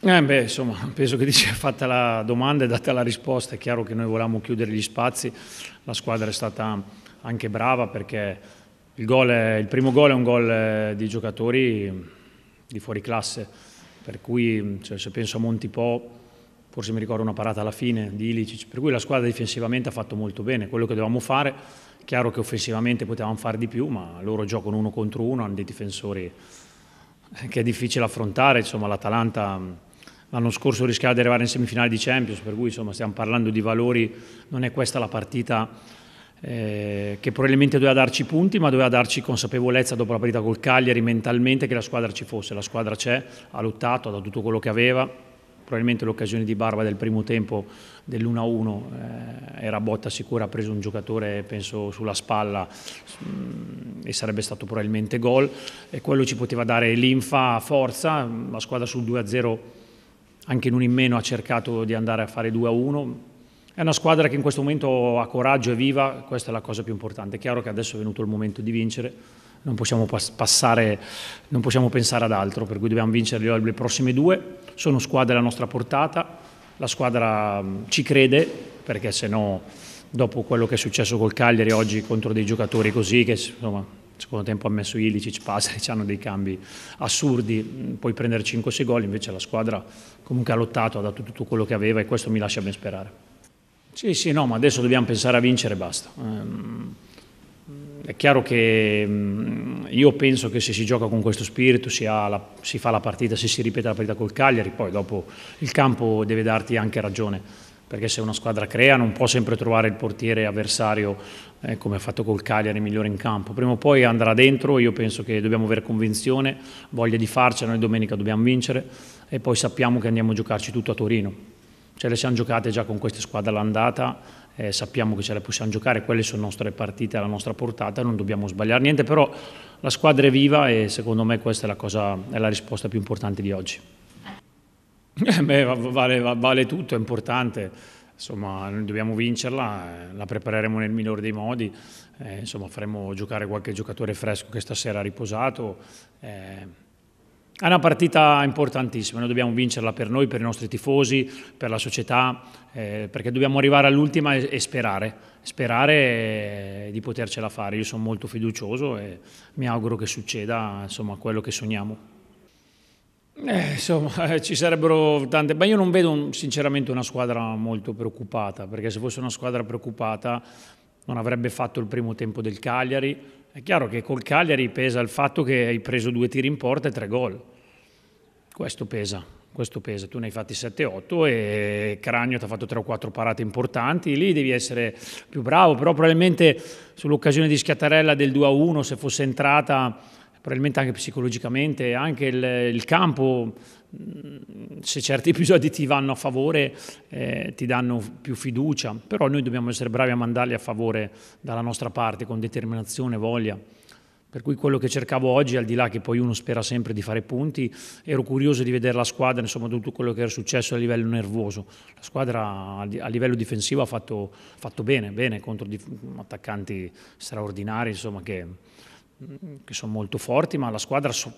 Eh beh, insomma, penso che ti sia fatta la domanda e data la risposta. È chiaro che noi volevamo chiudere gli spazi, la squadra è stata anche brava perché il, gol è, il primo gol è un gol eh, di giocatori mm, di fuori classe, per cui mm, cioè, se penso a Montipò, forse mi ricordo una parata alla fine di Ilicic, per cui la squadra difensivamente ha fatto molto bene quello che dovevamo fare. Chiaro che offensivamente potevamo fare di più, ma loro giocano uno contro uno, hanno dei difensori eh, che è difficile affrontare, insomma l'Atalanta mm, L'anno scorso rischiava di arrivare in semifinale di Champions, per cui insomma, stiamo parlando di valori, non è questa la partita eh, che probabilmente doveva darci punti, ma doveva darci consapevolezza dopo la partita col Cagliari mentalmente che la squadra ci fosse. La squadra c'è, ha lottato, ha dato tutto quello che aveva. Probabilmente l'occasione di Barba del primo tempo dell'1-1 eh, era botta sicura, ha preso un giocatore penso sulla spalla mh, mm, e sarebbe stato probabilmente gol e quello ci poteva dare linfa, forza, la squadra sul 2-0 anche in un in meno ha cercato di andare a fare 2 a 1. È una squadra che in questo momento ha coraggio e viva, questa è la cosa più importante. È chiaro che adesso è venuto il momento di vincere, non possiamo, passare, non possiamo pensare ad altro, per cui dobbiamo vincere le prossime due. Sono squadre alla nostra portata, la squadra ci crede, perché se no dopo quello che è successo col Cagliari oggi contro dei giocatori così che insomma secondo tempo ha messo Ilicic, Pasaric, hanno dei cambi assurdi, puoi prendere 5-6 gol, invece la squadra comunque ha lottato, ha dato tutto quello che aveva e questo mi lascia ben sperare. Sì, sì, no, ma adesso dobbiamo pensare a vincere e basta. Ehm, è chiaro che mm, io penso che se si gioca con questo spirito si, la, si fa la partita, se si ripete la partita col Cagliari, poi dopo il campo deve darti anche ragione perché se una squadra crea non può sempre trovare il portiere avversario eh, come ha fatto col Cagliari migliore in campo, prima o poi andrà dentro, io penso che dobbiamo avere convinzione, voglia di farcela, noi domenica dobbiamo vincere e poi sappiamo che andiamo a giocarci tutto a Torino, ce le siamo giocate già con queste squadre all'andata, eh, sappiamo che ce le possiamo giocare, quelle sono le nostre partite alla nostra portata, non dobbiamo sbagliare niente, però la squadra è viva e secondo me questa è la, cosa, è la risposta più importante di oggi. Eh, beh, vale, vale, tutto, è importante. Insomma, noi dobbiamo vincerla, eh, la prepareremo nel migliore dei modi. Eh, insomma, faremo giocare qualche giocatore fresco che stasera ha riposato. Eh, è una partita importantissima, noi dobbiamo vincerla per noi, per i nostri tifosi, per la società, eh, perché dobbiamo arrivare all'ultima e, e, sperare, sperare eh, di potercela fare. Io sono molto fiducioso e mi auguro che succeda insomma, quello che sogniamo. Eh, insomma, eh, ci sarebbero tante, ma io non vedo un, sinceramente una squadra molto preoccupata, perché se fosse una squadra preoccupata non avrebbe fatto il primo tempo del Cagliari. È chiaro che col Cagliari pesa il fatto che hai preso due tiri in porta e tre gol. Questo pesa, questo pesa. Tu ne hai fatti 7-8 e Cragno ti ha fatto 3 o 4 parate importanti, lì devi essere più bravo, però probabilmente sull'occasione di Schiattarella del 2-1, se fosse entrata probabilmente anche psicologicamente, anche il, il campo, mm, se certi episodi ti vanno a favore, eh, ti danno più fiducia, però noi dobbiamo essere bravi a mandarli a favore dalla nostra parte, con determinazione, voglia. Per cui quello che cercavo oggi, al di là che poi uno spera sempre di fare punti, ero curioso di vedere la squadra, insomma, tutto quello che era successo a livello nervoso. La squadra a livello difensivo ha fatto, fatto bene, bene contro attaccanti straordinari, insomma, che che sono molto forti, ma la squadra so-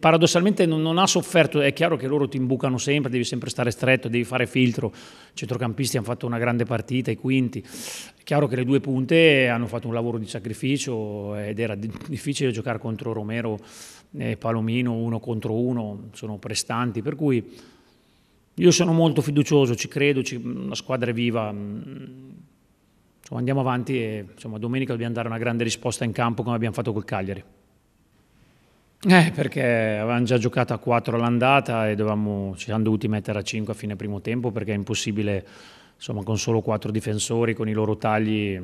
paradossalmente non, non, ha sofferto, è chiaro che loro ti imbucano sempre, devi sempre stare stretto, devi fare filtro, i centrocampisti hanno fatto una grande partita, i quinti, è chiaro che le due punte hanno fatto un lavoro di sacrificio ed era difficile giocare contro Romero e Palomino uno contro uno, sono prestanti, per cui io sono molto fiducioso, ci credo, ci, la squadra è viva mm, insomma, andiamo avanti e insomma, domenica dobbiamo dare una grande risposta in campo come abbiamo fatto col Cagliari. Eh, perché avevamo già giocato a 4 all'andata e dovevamo, ci siamo dovuti mettere a 5 a fine primo tempo perché è impossibile insomma, con solo 4 difensori, con i loro tagli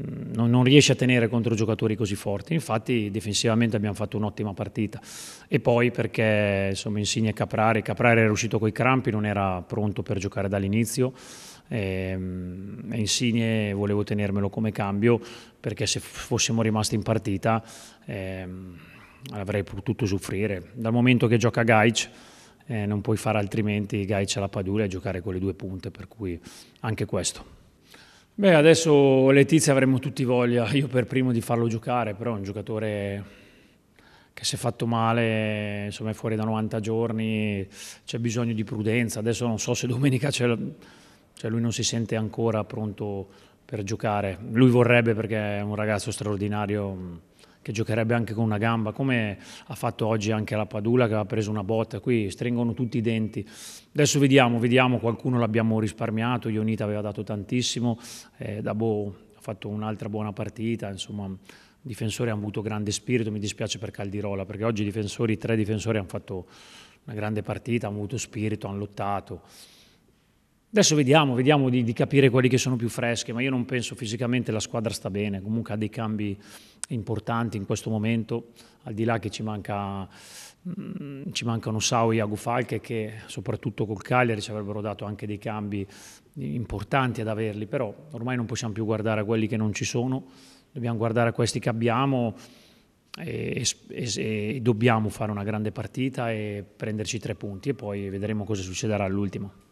Mm, non, non riesce a tenere contro giocatori così forti. Infatti, difensivamente abbiamo fatto un'ottima partita. E poi perché insomma Insigne Caprari, Caprari era uscito coi crampi, non era pronto per giocare dall'inizio. E, ehm, e Insigne volevo tenermelo come cambio perché se fossimo rimasti in partita eh, avrei potuto soffrire. Dal momento che gioca Gaic. Eh, non puoi fare altrimenti Gaic alla Padula e giocare con le due punte, per cui anche questo. Beh, adesso Letizia avremmo tutti voglia, io per primo, di farlo giocare, però è un giocatore che si è fatto male, insomma è fuori da 90 giorni, c'è bisogno di prudenza. Adesso non so se domenica cioè lui non si sente ancora pronto per giocare. Lui vorrebbe perché è un ragazzo straordinario che giocherebbe anche con una gamba, come ha fatto oggi anche la Padula che aveva preso una botta, qui stringono tutti i denti. Adesso vediamo, vediamo, qualcuno l'abbiamo risparmiato, Ionita aveva dato tantissimo, eh, Dabo ha fatto un'altra buona partita, insomma i difensori hanno avuto grande spirito, mi dispiace per Caldirola, perché oggi i difensori, tre difensori hanno fatto una grande partita, hanno avuto spirito, hanno lottato. Adesso vediamo, vediamo di, di, capire quelli che sono più freschi, ma io non penso fisicamente la squadra sta bene, comunque ha dei cambi importanti in questo momento, al di là che ci, manca, mm, ci mancano Sao e Falche che soprattutto col Cagliari ci avrebbero dato anche dei cambi importanti ad averli, però ormai non possiamo più guardare a quelli che non ci sono, dobbiamo guardare a questi che abbiamo e, e, e dobbiamo fare una grande partita e prenderci tre punti e poi vedremo cosa succederà all'ultimo.